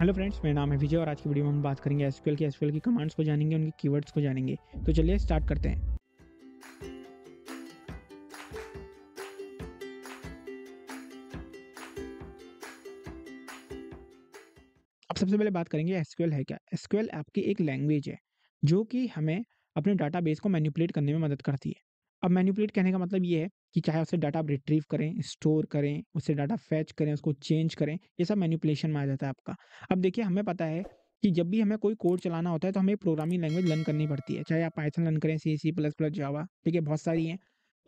hello friends मेरा नाम है विजय और आज की वीडियो में हम बात करेंगे एस की एस की कमांड्स को जानेंगे उनके कीवर्ड्स को जानेंगे तो चलिए स्टार्ट करते हैं अब सबसे पहले बात करेंगे एस है क्या एस आपकी एक लैंग्वेज है जो कि हमें अपने डाटाबेस को मैनिपुलेट करने में मदद करती है अब मैनिपुलेट कहने का मतलब ये है कि चाहे उससे डाटा आप रिट्रीव करें स्टोर करें उससे डाटा फैच करें उसको चेंज करें ये सब मैनिपुलेशन में आ जाता है आपका अब देखिए हमें पता है कि जब भी हमें कोई कोड चलाना होता है तो हमें प्रोग्रामिंग लैंग्वेज लर्न करनी पड़ती है चाहे आप पाइथन लर्न करें सी सी प्लस प्लस जावा ठीक है बहुत सारी हैं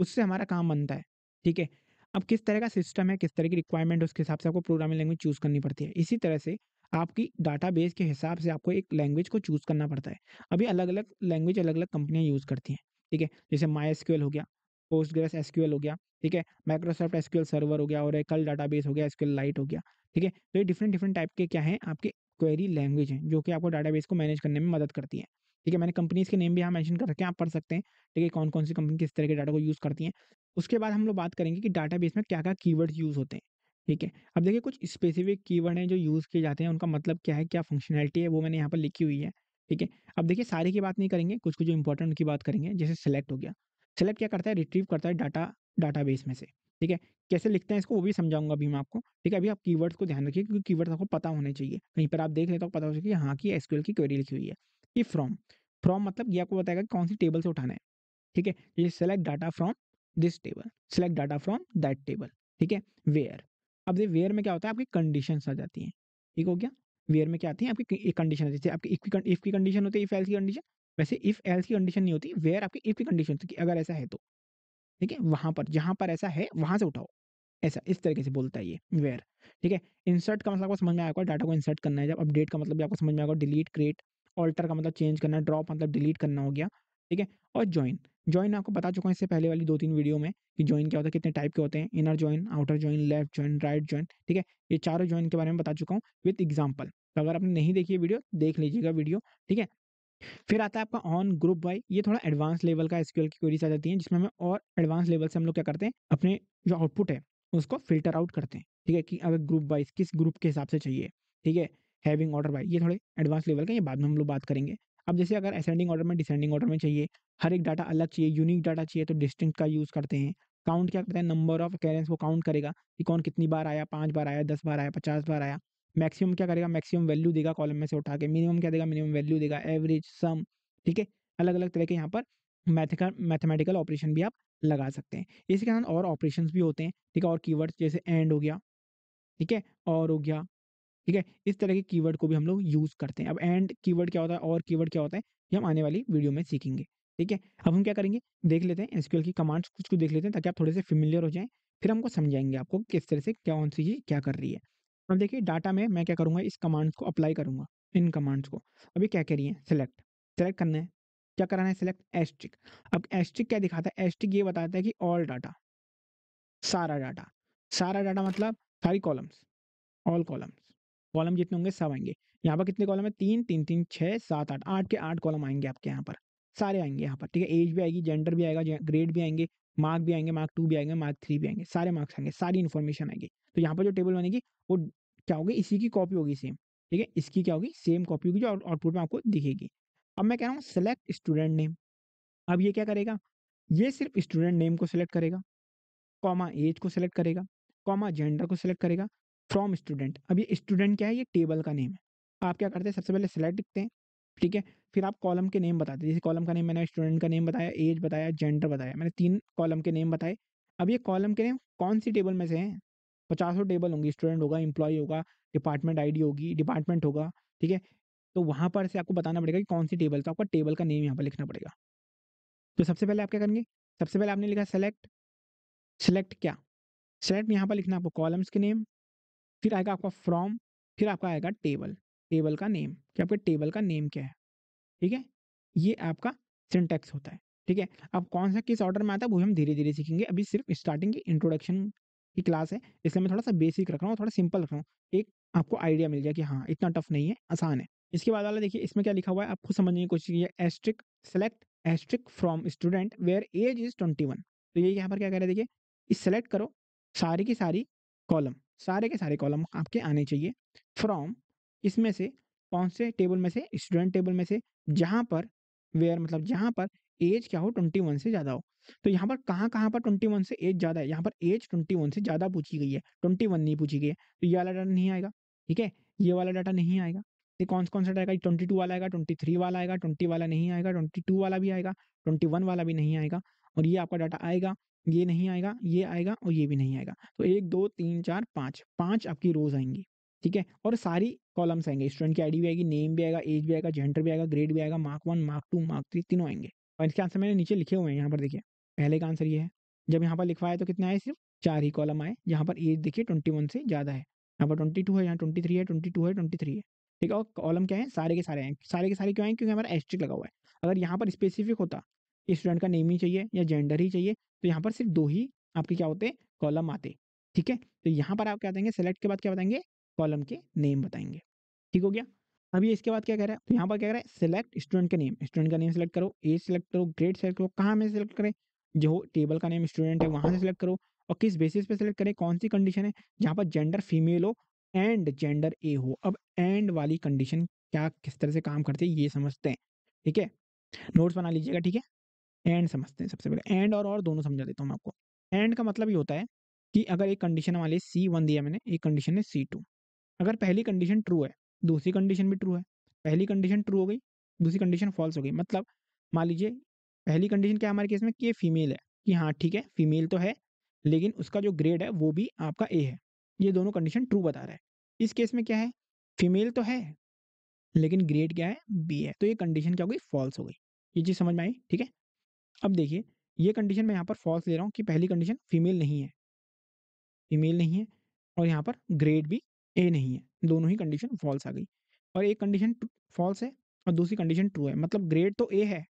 उससे हमारा काम बनता है ठीक है अब किस तरह का सिस्टम है किस तरह की रिक्वायरमेंट उसके हिसाब से आपको प्रोग्रामिंग लैंग्वेज चूज़ करनी पड़ती है इसी तरह से आपकी बेस के हिसाब से आपको एक लैंग्वेज को चूज़ करना पड़ता है अभी अलग अलग लैंग्वेज अलग अलग कंपनियाँ यूज़ करती हैं ठीक है जैसे माई हो गया पोस्टग्रेस एसक्यूएल हो गया ठीक है माइक्रोसॉफ्ट एसक्यूएल सर्वर हो गया और एकल डाटाबेस हो गया एसक्यूएल लाइट हो गया ठीक है तो ये डिफरेंट डिफरेंट टाइप के क्या है आपके क्वेरी लैंग्वेज है जो कि आपको डाटाबेस को मैनेज करने में मदद करती है ठीक है मैंने कंपनीज के नेम भी यहाँ मेंशन कर रखे हैं आप पढ़ सकते हैं ठीक है कौन कौन सी कंपनी किस तरह के डाटा को यूज़ करती हैं उसके बाद हम लोग बात करेंगे कि डाटाबेस में क्या क्या कीवर्ड यूज़ होते हैं ठीक है अब देखिए कुछ स्पेसिफिक कीवर्ड हैं जो यूज़ किए जाते हैं उनका मतलब क्या है क्या फंक्शनैलिटी है वो मैंने यहाँ पर लिखी हुई है ठीक है अब देखिए सारे की बात नहीं करेंगे कुछ कुछ जो इंपॉर्टेंट की बात करेंगे जैसे सेलेक्ट हो गया सेलेक्ट क्या करता है रिट्रीव करता है डाटा बेस में से ठीक है कैसे लिखते हैं इसको वो भी समझाऊंगा अभी मैं आपको ठीक है अभी आप कीवर्ड्स को ध्यान रखिए क्योंकि कीवर्ड्स आपको पता होने चाहिए कहीं पर आप देख लेते हो पता हो सके हाँ की एसक्यूएल की क्वेरी लिखी हुई है ये फ्रॉम फ्रॉम मतलब ये आपको बताएगा कौन सी टेबल से उठाना है ठीक है ये select data from this table select data from that table ठीक है वेयर अब देखिए वेयर में क्या होता है आपकी कंडीशन आ जाती हैं ठीक हो गया वेयर में क्या आती है आपकी कंडीशन है आपकी इफ की कंडीशन होती है इफ एल्स की कंडीशन वैसे इफ एल्स की कंडीशन नहीं होती वेयर आपकी इफ की कंडीशन होती कि अगर ऐसा है तो ठीक है वहां पर जहां पर ऐसा है वहां से उठाओ ऐसा इस तरीके से बोलता है ये वेयर ठीक है इंसर्ट का मतलब आपको समझ में आएगा डाटा को इंसर्ट करना है जब अपडेट का मतलब भी आपको समझ में आएगा डिलीट क्रिएट ऑल्टर का मतलब चेंज करना ड्रॉप मतलब डिलीट करना हो गया ठीक है और ज्वाइन ज्वाइन आपको बता चुका हूँ इससे पहले वाली दो तीन वीडियो में कि ज्वाइन क्या होता है कितने टाइप के होते हैं inner join outer join left join right join ठीक है ये चारों ज्वाइन के बारे में बता चुका हूँ विथ एग्जाम्पल तो अगर आपने नहीं देखी है वीडियो देख लीजिएगा वीडियो ठीक है फिर आता है आपका ऑन ग्रुप वाई ये थोड़ा एडवांस लेवल का एसक्यूएल की क्वेरीज आ जाती है जिसमें हमें और एडवांस लेवल से हम लोग क्या करते हैं अपने जो आउटपुट है उसको फिल्टर आउट करते हैं ठीक है कि अगर ग्रुप वाइज किस ग्रुप के हिसाब से चाहिए ठीक है हैविंग ऑर्डर वाइज ये थोड़े एडवांस लेवल का ये बाद में हम लोग बात करेंगे अब जैसे अगर असेंडिंग ऑर्डर में डिसेंडिंग ऑर्डर में चाहिए हर एक डाटा अलग चाहिए यूनिक डाटा चाहिए तो डिस्टिंक्ट का यूज़ करते हैं काउंट क्या करते हैं नंबर ऑफ कैरेंस को काउंट करेगा कि कौन कितनी बार आया पाँच बार आया दस बार आया पचास बार आया मैक्सिमम क्या करेगा मैक्सिमम वैल्यू देगा कॉलम में से उठा के मिनिमम क्या देगा मिनिमम वैल्यू देगा एवरेज सम ठीक है अलग अलग तरह के यहाँ पर मैथमेटिकल ऑपरेशन भी आप लगा सकते हैं इसके साथ और ऑपरेशन भी होते हैं ठीक है और की जैसे एंड हो गया ठीक है और हो गया ठीक है इस तरह के की को भी हम लोग यूज़ करते हैं अब एंड की क्या होता है और कीवर्ड क्या होता है ये हम आने वाली वीडियो में सीखेंगे ठीक है अब हम क्या करेंगे देख लेते हैं एसक्यूएल की कमांड्स कुछ कुछ देख लेते हैं ताकि आप थोड़े से फेमिलियर हो जाएं फिर हमको समझाएंगे आपको किस तरह से क्या कौन सी चीज़ क्या कर रही है अब देखिए डाटा में मैं क्या करूँगा इस कमांड्स को अप्लाई करूँगा इन कमांड्स को अभी क्या करिए सेलेक्ट सेलेक्ट करना है क्या कराना है सेलेक्ट एस्ट्रिक अब एस्ट्रिक क्या दिखाता है एस्ट्रिक ये बताता है कि ऑल डाटा सारा डाटा सारा डाटा मतलब सारी कॉलम्स ऑल कॉलम्स कॉलम जितने होंगे सब आएंगे यहाँ पर कितने कॉलम है तीन तीन तीन छः सात आठ आठ के आठ कॉलम आएंगे आपके यहाँ पर सारे आएंगे यहाँ पर ठीक है एज भी आएगी जेंडर भी आएगा ग्रेड भी आएंगे मार्क भी आएंगे मार्क टू भी आएंगे मार्क थ्री भी आएंगे सारे मार्क्स आएंगे सारी इन्फॉर्मेशन आएगी तो यहाँ पर जो टेबल बनेगी वो क्या होगी इसी की कॉपी होगी सेम ठीक है इसकी क्या होगी सेम कॉपी होगी जो आउटपुट में आपको दिखेगी अब मैं कह रहा हूँ सेलेक्ट स्टूडेंट नेम अब ये क्या करेगा ये सिर्फ स्टूडेंट नेम को सिलेक्ट करेगा कॉमा एज को सिलेक्ट करेगा कॉमा जेंडर को सिलेक्ट करेगा फ्रॉम स्टूडेंट अब ये स्टूडेंट क्या है ये टेबल का नेम है आप क्या करते हैं सबसे पहले सेलेक्ट लिखते हैं ठीक है फिर आप कॉलम के नेम बताते हैं जैसे कॉलम का नेम मैंने स्टूडेंट का नेम बताया एज बताया जेंडर बताया मैंने तीन कॉलम के नेम बताए अब ये कॉलम के नेम कौन सी टेबल में से हैं पचासों टेबल होंगी स्टूडेंट होगा इम्प्लॉय होगा डिपार्टमेंट आईडी होगी डिपार्टमेंट होगा ठीक है तो वहाँ पर से आपको बताना पड़ेगा कि कौन सी टेबल तो आपका टेबल का नेम यहाँ पर लिखना पड़ेगा तो सबसे पहले आप क्या करेंगे सबसे पहले आपने लिखा सेलेक्ट सेलेक्ट क्या सेलेक्ट में यहाँ पर लिखना आपको कॉलम्स के नेम फिर आएगा आपका फ्रॉम फिर आपका आएगा टेबल टेबल का नेम कि आपके टेबल का नेम क्या है ठीक है ये आपका सिंटेक्स होता है ठीक है अब कौन सा किस ऑर्डर में आता है वो हम धीरे धीरे सीखेंगे अभी सिर्फ स्टार्टिंग के इंट्रोडक्शन की क्लास है इसलिए मैं थोड़ा सा बेसिक रख रहा हूँ थोड़ा सिंपल रख रहा हूँ एक आपको आइडिया मिल जाए कि हाँ इतना टफ नहीं है आसान है इसके बाद वाला देखिए इसमें क्या लिखा हुआ है आपको समझने की कोशिश की है asterisk select asterisk from student where age is twenty one तो ये यहाँ पर क्या कह रहे हैं देखिए इस सेलेक्ट करो सारी की सारी कॉलम सारे के सारे कॉलम आपके आने चाहिए फ्रॉम इसमें से कौन से टेबल में से स्टूडेंट टेबल में से जहाँ पर वेयर मतलब जहाँ पर एज क्या हो ट्वेंटी वन से ज़्यादा हो तो यहाँ पर कहाँ कहाँ पर ट्वेंटी वन से एज ज़्यादा है यहाँ पर एज ट्वेंटी वन से ज़्यादा पूछी गई है ट्वेंटी वन नहीं पूछी गई है तो ये वाला डाटा नहीं आएगा ठीक है ये वाला डाटा नहीं आएगा ये तो कौन कौन सा आएगा ट्वेंटी टू वाला आएगा ट्वेंटी थ्री वाला आएगा ट्वेंटी वाला नहीं आएगा ट्वेंटी टू वाला भी आएगा ट्वेंटी वन वाला भी नहीं आएगा और ये आपका डाटा आएगा ये नहीं आएगा ये आएगा और ये भी नहीं आएगा तो एक दो तीन चार पाँच पाँच आपकी रोज आएंगी ठीक है और सारी कॉलम्स आएंगे स्टूडेंट की आईडी भी आएगी नेम भी आएगा एज भी आएगा जेंडर भी आएगा ग्रेड भी आएगा mark one mark two mark three तीनों आएंगे और इसके आंसर मैंने नीचे लिखे हुए हैं यहाँ पर देखिए पहले का आंसर ये है जब यहाँ पर लिखवाया तो कितने आए सिर्फ चार ही कॉलम आए यहाँ पर एज देखिए ट्वेंटी वन से ज़्यादा है यहाँ पर ट्वेंटी टू है यहाँ ट्वेंटी थ्री है ट्वेंटी टू है ट्वेंटी थ्री है ठीक है और कॉलम क्या है सारे के सारे हैं सारे के सारे क्यों आए क्योंकि हमारा एस्ट्रिक लगा हुआ है अगर यहाँ पर स्पेसिफिक होता स्टूडेंट का नेम ही चाहिए या जेंडर ही चाहिए तो यहाँ पर सिर्फ दो ही आपके क्या होते कॉलम आते ठीक है तो यहाँ पर आप क्या बताएंगे सेलेक्ट के बाद क्या बताएंगे कॉलम के नेम बताएंगे ठीक हो गया अब ये इसके बाद क्या कह रहा है तो यहाँ पर क्या कह रहा है सिलेक्ट स्टूडेंट का नेम स्टूडेंट का नेम सेलेक्ट करो एज सेलेक्ट करो ग्रेड सेलेक्ट करो कहाँ में सेलेक्ट करें जो टेबल का नेम स्टूडेंट है वहाँ से सेलेक्ट करो और किस बेसिस पे सेलेक्ट करें कौन सी कंडीशन है जहाँ पर जेंडर फीमेल हो एंड जेंडर ए हो अब एंड वाली कंडीशन क्या किस तरह से काम करती है ये समझते हैं ठीक है नोट्स बना लीजिएगा ठीक है एंड समझते हैं सबसे पहले एंड और और दोनों समझा देता हूँ आपको एंड का मतलब ये होता है कि अगर एक कंडीशन वाले सी वन दिया मैंने एक कंडीशन है सी टू अगर पहली कंडीशन ट्रू है दूसरी कंडीशन भी ट्रू है पहली कंडीशन ट्रू हो गई दूसरी कंडीशन फॉल्स हो गई मतलब मान लीजिए पहली कंडीशन क्या हमारे केस में कि ये फीमेल है कि हाँ ठीक है फीमेल तो है लेकिन उसका जो ग्रेड है वो भी आपका ए है ये दोनों कंडीशन ट्रू बता रहा है इस केस में क्या है फीमेल तो है लेकिन ग्रेड क्या है बी है तो ये कंडीशन क्या हो गई फॉल्स हो गई ये चीज़ समझ में आई ठीक है अब देखिए ये कंडीशन मैं यहाँ पर फॉल्स ले रहा हूँ कि पहली कंडीशन फीमेल नहीं है फीमेल नहीं है और यहाँ पर ग्रेड भी ए नहीं है दोनों ही कंडीशन फॉल्स आ गई और एक कंडीशन फॉल्स है और दूसरी कंडीशन ट्रू है मतलब ग्रेड तो ए है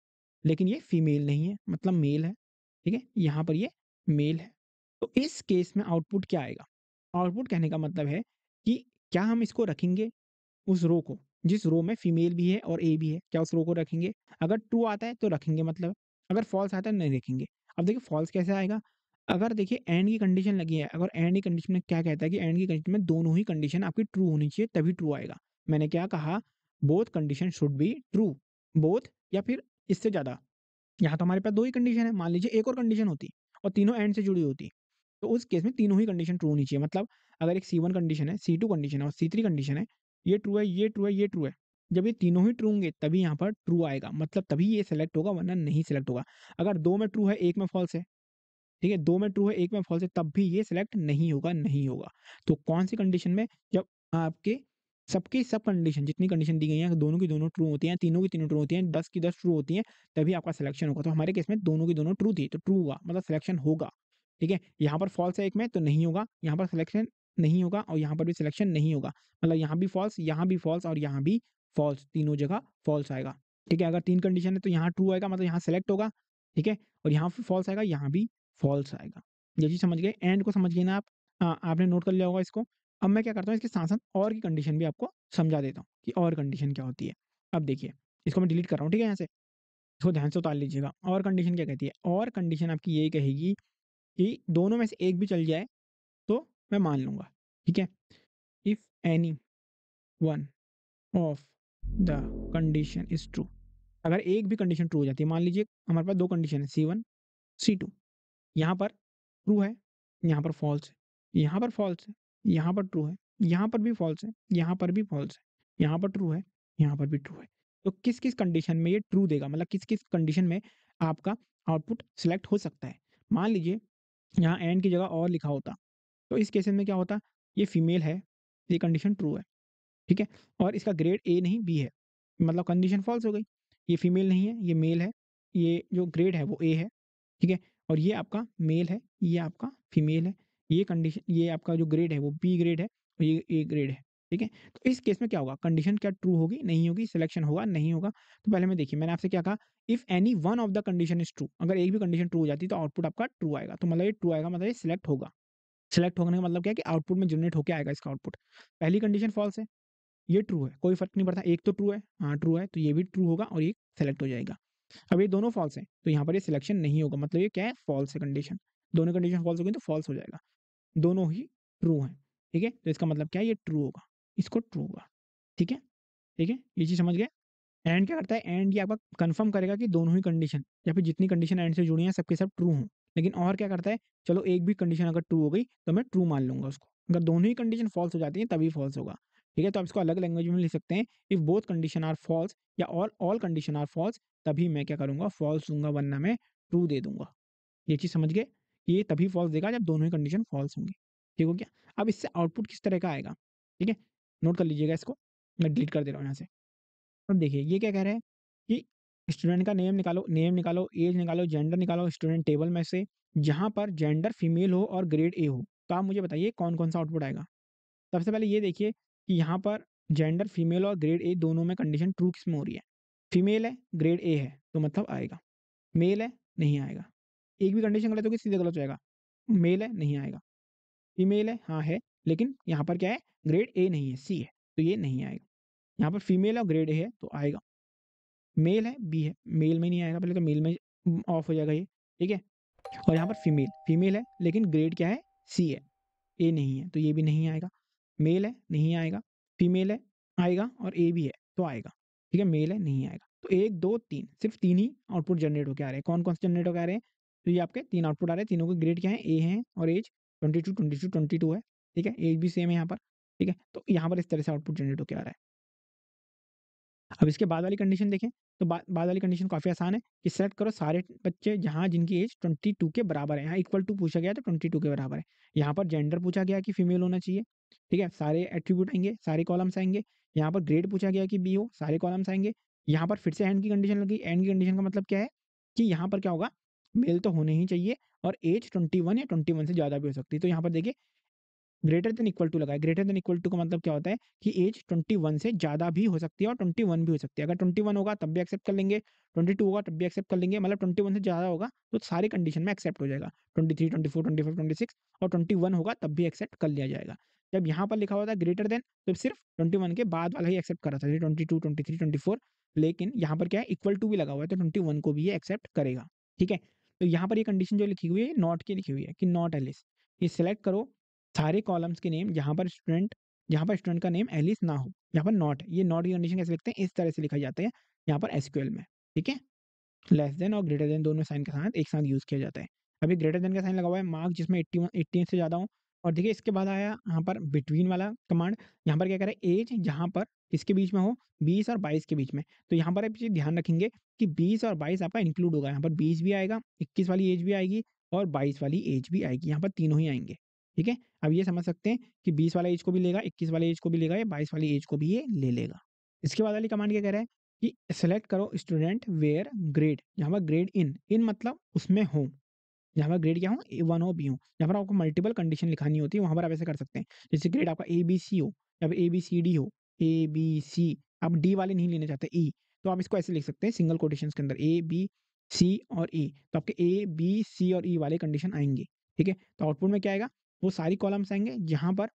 लेकिन ये फीमेल नहीं है मतलब मेल है ठीक है यहाँ पर ये मेल है तो इस केस में आउटपुट क्या आएगा आउटपुट कहने का मतलब है कि क्या हम इसको रखेंगे उस रो को जिस रो में फीमेल भी है और ए भी है क्या उस रो को रखेंगे अगर ट्रू आता है तो रखेंगे मतलब अगर फॉल्स आता है नहीं रखेंगे अब देखिए फॉल्स कैसे आएगा अगर देखिए एंड की कंडीशन लगी है अगर एंड की कंडीशन में क्या कहता है कि एंड की कंडीशन में दोनों ही कंडीशन आपकी ट्रू होनी चाहिए तभी ट्रू आएगा मैंने क्या कहा both condition should be true both या फिर इससे ज़्यादा यहाँ तो हमारे पास दो ही कंडीशन है मान लीजिए एक और कंडीशन होती और तीनों एंड से जुड़ी होती तो उस केस में तीनों ही कंडीशन ट्रू होनी चाहिए मतलब अगर एक सी वन कंडीशन है सी टू कंडीशन है और सी थ्री कंडीशन है ये ट्रू है ये ट्रू है ये ट्रू है जब ये तीनों ही ट्रू होंगे तभी यहाँ पर ट्रू आएगा मतलब तभी ये सेलेक्ट होगा वरना नहीं सेलेक्ट होगा अगर दो में ट्रू है एक में फॉल्स है ठीक है दो में ट्रू है एक में फॉल्स है तब भी ये सिलेक्ट नहीं होगा नहीं होगा तो कौन सी कंडीशन में जब आपके सबके सब कंडीशन जितनी कंडीशन दी गई है दोनों की दोनों ट्रू होती हैं तीनों की तीनों ट्रू होती हैं दस की दस ट्रू होती हैं तभी आपका सिलेक्शन होगा तो हमारे केस में दोनों की दोनों ट्रू थी तो ट्रू हुआ मतलब सिलेक्शन होगा ठीक है यहाँ पर फॉल्स है एक में तो नहीं होगा यहाँ पर सिलेक्शन नहीं होगा और यहाँ पर भी सिलेक्शन नहीं होगा मतलब यहाँ भी फॉल्स यहाँ भी फॉल्स और यहाँ भी फॉल्स तीनों जगह फॉल्स आएगा ठीक है अगर तीन कंडीशन है तो यहाँ ट्रू आएगा मतलब यहाँ सेलेक्ट होगा ठीक है और यहाँ फॉल्स आएगा यहाँ भी फॉल्स आएगा ये चीज समझ गए एंड को समझ गए ना आप आ, आपने नोट कर लिया होगा इसको अब मैं क्या करता हूँ इसके साथ साथ और की कंडीशन भी आपको समझा देता हूँ कि और कंडीशन क्या होती है अब देखिए इसको मैं डिलीट कर रहा हूँ ठीक है यहाँ से इसको ध्यान से उतार लीजिएगा और कंडीशन क्या कहती है और कंडीशन आपकी यही कहेगी कि दोनों में से एक भी चल जाए तो मैं मान लूँगा ठीक है if any one of the condition is true अगर एक भी कंडीशन ट्रू हो जाती है मान लीजिए हमारे पास दो कंडीशन है सी वन सी टू यहाँ पर ट्रू है यहाँ पर फॉल्स है यहाँ पर फॉल्स है यहाँ पर ट्रू है यहाँ पर भी फॉल्स है यहाँ पर भी फॉल्स है यहाँ पर ट्रू है यहाँ पर भी ट्रू है तो किस किस कंडीशन में ये ट्रू देगा मतलब किस किस कंडीशन में आपका आउटपुट सिलेक्ट हो सकता है मान लीजिए यहाँ एंड की जगह और लिखा होता तो इस केसेस में क्या होता ये फीमेल है ये कंडीशन ट्रू है ठीक है और इसका ग्रेड ए नहीं बी है मतलब कंडीशन फॉल्स हो गई ये फीमेल नहीं है ये मेल है ये जो ग्रेड है वो ए है ठीक है और ये आपका मेल है ये आपका फीमेल है ये कंडीशन ये आपका जो ग्रेड है वो बी ग्रेड है और ये ए ग्रेड है ठीक है तो इस केस में क्या होगा कंडीशन क्या ट्रू होगी नहीं होगी सिलेक्शन होगा नहीं होगा तो पहले मैं देखिए मैंने आपसे क्या कहा if any one of the condition is true अगर एक भी कंडीशन ट्रू हो जाती तो आउटपुट आपका ट्रू आएगा तो मतलब ये ट्रू आएगा मतलब ये सिलेक्ट होगा सिलेक्ट होने का मतलब क्या है कि आउटपुट में जनरेट होकर आएगा इसका आउटपुट पहली कंडीशन फॉल्स है ये ट्रू है कोई फर्क नहीं पड़ता एक तो ट्रू है हाँ ट्रू है तो ये भी ट्रू होगा और ये सेलेक्ट हो जाएगा अब ये दोनों फॉल्स हैं तो यहाँ पर ये सिलेक्शन नहीं होगा मतलब ये क्या है फॉल्स है कंडीशन दोनों कंडीशन फॉल्स गई तो फॉल्स हो जाएगा दोनों ही ट्रू हैं ठीक है तो इसका मतलब क्या है ये ट्रू होगा इसको ट्रू होगा ठीक है ठीक है ये चीज़ समझ गए एंड क्या करता है एंड ये आपका कंफर्म करेगा कि दोनों ही कंडीशन या फिर जितनी कंडीशन एंड से जुड़ी हैं सबके सब ट्रू हों लेकिन और क्या करता है चलो एक भी कंडीशन अगर ट्रू हो गई तो मैं ट्रू मान लूंगा उसको अगर दोनों ही कंडीशन फॉल्स हो जाती है तभी फॉल्स होगा ठीक है तो आप इसको अलग लैंग्वेज में लिख सकते हैं if both condition are false या all all condition are false तभी मैं क्या करूंगा फॉल्स दूंगा वरना मैं ट्रू दे दूंगा ये चीज समझ गए ये तभी फॉल्स देगा जब दोनों ही कंडीशन फॉल्स होंगे ठीक हो गया अब इससे आउटपुट किस तरह का आएगा ठीक है नोट कर लीजिएगा इसको मैं डिलीट कर दे रहा हूँ यहाँ से अब देखिए ये क्या कह रहे हैं कि स्टूडेंट का नेम निकालो नेम निकालो एज निकालो जेंडर निकालो स्टूडेंट टेबल में से जहाँ पर जेंडर फीमेल हो और ग्रेड ए हो तो आप मुझे बताइए कौन कौन सा आउटपुट आएगा सबसे पहले ये देखिए कि यहाँ पर जेंडर फीमेल और ग्रेड ए दोनों में कंडीशन ट्रू किस में हो रही है फीमेल है ग्रेड ए है तो मतलब आएगा मेल है नहीं आएगा एक भी कंडीशन गलत होगी सीधे गलत हो जाएगा मेल है नहीं आएगा फीमेल है हाँ है लेकिन यहाँ पर क्या है ग्रेड ए नहीं है सी है तो ये नहीं आएगा यहाँ पर फीमेल और ग्रेड ए है तो आएगा मेल है बी है मेल में नहीं आएगा पहले तो मेल में ऑफ हो जाएगा ये ठीक है और यहाँ पर फीमेल फीमेल है लेकिन ग्रेड क्या है सी है ए नहीं है तो ये भी नहीं आएगा मेल है नहीं आएगा फीमेल है आएगा और ए भी है तो आएगा ठीक है मेल है नहीं आएगा तो एक दो तीन सिर्फ तीन ही आउटपुट जनरेट होकर आ रहे हैं कौन कौन से जनरेट होकर आ रहे हैं तो ये आपके तीन आउटपुट आ रहे हैं तीनों के ग्रेड क्या है ए हैं और age twenty two twenty two twenty two है ठीक है एज भी सेम है यहाँ पर ठीक है तो यहाँ पर इस तरह से आउटपुट जनरेट होकर आ रहा है अब इसके बाद वाली कंडीशन देखें तो बा, बाद वाली कंडीशन काफ़ी आसान है कि सेलेक्ट करो सारे बच्चे जहाँ जिनकी एज 22 के बराबर है यहाँ इक्वल टू पूछा गया तो 22 के बराबर है यहाँ पर जेंडर पूछा गया कि फीमेल होना चाहिए ठीक है सारे एट्रीब्यूट आएंगे सारे कॉलम्स आएंगे यहाँ पर ग्रेड पूछा गया कि बी हो सारे कॉलम्स आएंगे यहाँ पर फिर से एंड की कंडीशन लगी एंड की कंडीशन का मतलब क्या है कि यहाँ पर क्या होगा मेल तो होने ही चाहिए और एज 21 या 21 से ज़्यादा भी हो सकती है तो यहाँ पर देखिए ग्रेटर देन इक्वल टू लगा है ग्रेटर देन इक्वल टू का मतलब क्या होता है कि एज 21 से ज़्यादा भी हो सकती है और 21 भी हो सकती है अगर 21 होगा तब भी एक्सेप्ट कर लेंगे 22 होगा तब भी एक्सेप्ट कर लेंगे मतलब 21 से ज़्यादा होगा तो सारे कंडीशन में एक्सेप्ट हो जाएगा 23, 24, 25, 26 और 21 होगा तब भी एक्सेप्ट कर लिया जाएगा जब यहाँ पर लिखा हुआ था ग्रेटर देन तो सिर्फ 21 के बाद वाला ही एक्सेप्ट कर रहा था twenty two twenty three twenty four लेकिन यहाँ पर क्या है इक्वल टू भी लगा हुआ है तो ट्वेंटी वन को भी ये एक्सेप्ट करेगा ठीक है तो यहाँ पर ये कंडीशन जो लिखी हुई है नॉट की लिखी हुई है कि नॉट एलिस ये सिलेक्ट करो सारे कॉलम्स के नेम जहाँ पर स्टूडेंट जहाँ पर स्टूडेंट का नेम एलिस ना हो यहाँ पर नॉट ये नॉट की कंडीशन कैसे लिखते हैं इस तरह से लिखा जाता है यहाँ पर एसक्यूएल में ठीक है लेस देन और ग्रेटर देन दोनों साइन के साथ एक साथ यूज़ किया जाता है अभी ग्रेटर देन का साइन लगा हुआ है मार्क जिसमें एट्टी एट्टी से ज़्यादा हो और देखिए इसके बाद आया यहाँ पर बिटवीन वाला कमांड यहाँ पर क्या करें एज जहाँ पर किसके बीच में हो 20 और 22 के बीच में तो यहाँ पर आप चीज़ ध्यान रखेंगे कि 20 और 22 आपका इंक्लूड होगा यहाँ पर 20 भी आएगा 21 वाली एज भी आएगी और 22 वाली एज भी आएगी यहाँ पर तीनों ही आएंगे ठीक है अब ये समझ सकते हैं कि बीस वाला एज को भी लेगा इक्कीस वाले एज को भी लेगा या बाईस वाली एज को भी ये ले लेगा इसके बाद वाली कमांड क्या कह रहा है कि सेलेक्ट करो स्टूडेंट वेयर ग्रेड यहाँ पर ग्रेड इन इन मतलब उसमें हो जहाँ पर ग्रेड क्या हो ए वन हो बी हो जहाँ पर आपको मल्टीपल कंडीशन लिखानी होती है वहाँ पर आप ऐसे कर सकते हैं जैसे ग्रेड आपका ए बी सी हो या ए बी सी डी हो ए बी सी आप डी वाले नहीं लेना चाहते ई e, तो आप इसको ऐसे लिख सकते हैं सिंगल कोटेशन के अंदर ए बी सी और ई e, तो आपके ए बी सी और ई e वाले कंडीशन आएंगे ठीक है तो आउटपुट में क्या आएगा वो सारी कॉलम्स आएंगे जहाँ पर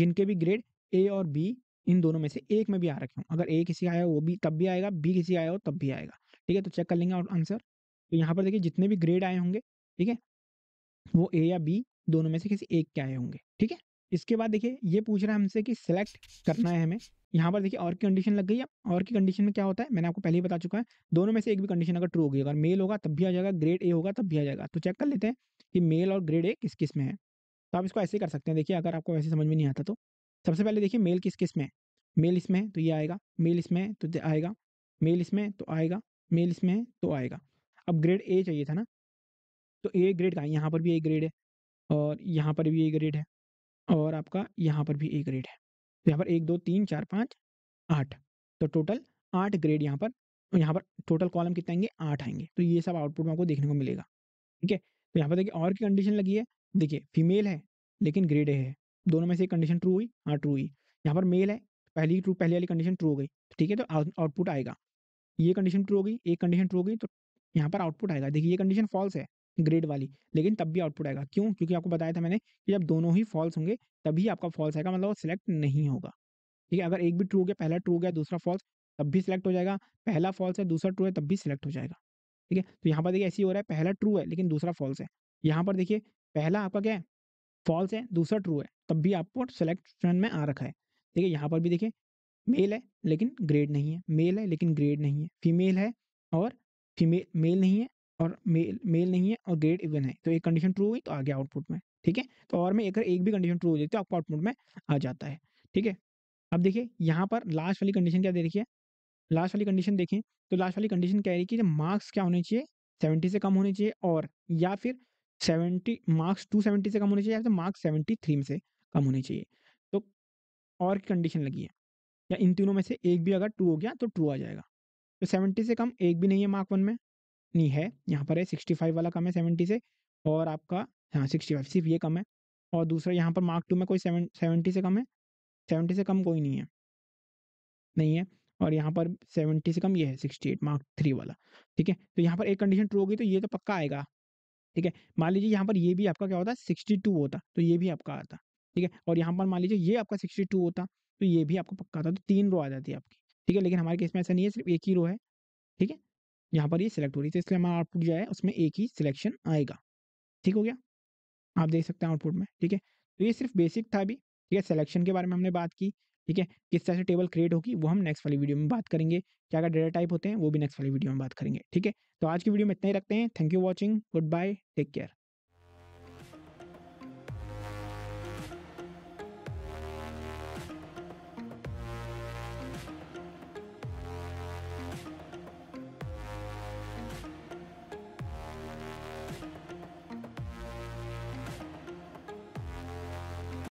जिनके भी ग्रेड ए और बी इन दोनों में से एक में भी आ रखे हूँ अगर ए किसी आया वो भी तब भी आएगा बी किसी आया हो तब भी आएगा ठीक है तो चेक कर लेंगे आंसर तो यहाँ पर देखिए जितने भी ग्रेड आए होंगे ठीक है वो ए या बी दोनों में से किसी एक के आए होंगे ठीक है इसके बाद देखिए ये पूछ रहा है हमसे कि सिलेक्ट करना है हमें यहाँ पर देखिए और की कंडीशन लग गई है और की कंडीशन में क्या होता है मैंने आपको पहले ही बता चुका है दोनों में से एक भी कंडीशन अगर ट्रू होगी अगर मेल होगा तब भी आ जाएगा ग्रेड ए होगा तब भी आ जाएगा तो चेक कर लेते हैं कि मेल और ग्रेड ए किस किस में है तो आप इसको ऐसे कर सकते हैं देखिए अगर आपको वैसे समझ में नहीं आता तो सबसे पहले देखिए मेल किस किस में है मेल इसमें है तो ये आएगा मेल तो इसमें है तो आएगा मेल इसमें तो आएगा मेल इसमें है तो आएगा अब ग्रेड ए चाहिए था ना तो ए ग्रेड का यहाँ पर भी ए ग्रेड है और यहाँ पर भी ए ग्रेड है और आपका यहाँ पर भी ए ग्रेड है तो यहाँ पर एक दो तीन चार पाँच आठ तो टोटल आठ ग्रेड यहाँ पर यहाँ पर टोटल कॉलम कितने आएंगे आठ आएंगे तो ये सब आउटपुट में आपको देखने को मिलेगा ठीक है तो यहाँ पर देखिए और की कंडीशन लगी है देखिए फीमेल है लेकिन ग्रेड ए है दोनों में से एक कंडीशन ट्रू हुई हाँ ट्रू हुई यहाँ पर मेल है पहली ट्रू पहली वाली कंडीशन ट्रू हो गई ठीक है तो आउटपुट आएगा ये कंडीशन ट्रू हो गई एक कंडीशन ट्रू हो गई तो यहाँ पर आउटपुट आएगा देखिए ये कंडीशन फॉल्स है ग्रेड वाली लेकिन तब भी आउटपुट आएगा क्यों क्योंकि आपको बताया था मैंने कि जब दोनों ही फॉल्स होंगे तभी आपका फॉल्स आएगा मतलब सिलेक्ट नहीं होगा ठीक है अगर एक भी ट्रू हो गया पहला ट्रू हो गया दूसरा फॉल्स तब भी सिलेक्ट हो जाएगा पहला फॉल्स है दूसरा ट्रू है तब भी सिलेक्ट हो जाएगा ठीक है तो यहाँ पर देखिए ऐसी हो रहा है पहला ट्रू है लेकिन दूसरा फॉल्स है यहाँ पर देखिए पहला आपका क्या है फॉल्स है दूसरा ट्रू है तब भी आपको सिलेक्शन में आ रखा है ठीक है यहाँ पर भी देखिए मेल है लेकिन ग्रेड नहीं है मेल है लेकिन ग्रेड नहीं है फीमेल है और फीमेल मेल नहीं है और मेल मेल नहीं है और ग्रेड इवन है तो एक कंडीशन ट्रू हुई तो आ गया आउटपुट में ठीक है तो और में एक एक भी कंडीशन ट्रू हो जाती है तो आपको आउटपुट में आ जाता है ठीक है अब देखिए यहाँ पर लास्ट वाली कंडीशन क्या देखिए लास्ट वाली कंडीशन देखें तो लास्ट वाली कंडीशन कह रही है कि मार्क्स क्या होने चाहिए सेवेंटी से कम होने चाहिए और या फिर सेवेंटी मार्क्स टू सेवेंटी से कम होने चाहिए या फिर मार्क्स सेवेंटी थ्री में से कम होने चाहिए तो और कंडीशन लगी है या इन तीनों में से एक भी अगर ट्रू हो गया तो ट्रू आ जाएगा तो सेवेंटी से कम एक भी नहीं है मार्क वन में नहीं है यहाँ पर है सिक्सटी फाइव वाला कम है सेवेंटी से और आपका हाँ सिक्सटी फाइव सिर्फ ये कम है और दूसरा यहाँ पर मार्क टू में कोई सेवन सेवेंटी से कम है सेवेंटी से कम कोई नहीं है नहीं है और यहाँ पर सेवेंटी से कम ये है सिक्सटी एट मार्क थ्री वाला ठीक है तो यहाँ पर एक कंडीशन ट्रू होगी तो ये तो पक्का आएगा ठीक है मान लीजिए यहाँ पर ये भी आपका क्या होता सिक्सटी टू होता तो ये भी आपका आता ठीक है और यहाँ पर मान लीजिए ये आपका सिक्सटी टू होता तो ये भी आपको पक्का आता तो तीन रो आ जाती है आपकी ठीक है लेकिन हमारे केस में ऐसा नहीं है सिर्फ एक ही रो है ठीक है यहाँ पर ये सिलेक्ट हो रही है तो इसलिए हमारा आउटपुट जो है उसमें एक ही सिलेक्शन आएगा ठीक हो गया आप देख सकते हैं आउटपुट में ठीक है तो ये सिर्फ बेसिक था अभी ठीक है सिलेक्शन के बारे में हमने बात की ठीक है किस तरह से टेबल क्रिएट होगी वो हम नेक्स्ट वाली वीडियो में बात करेंगे क्या क्या डेटा टाइप होते हैं वो भी नेक्स्ट वाली वीडियो में बात करेंगे ठीक है तो आज की वीडियो में इतना ही रखते हैं thank you watching goodbye take care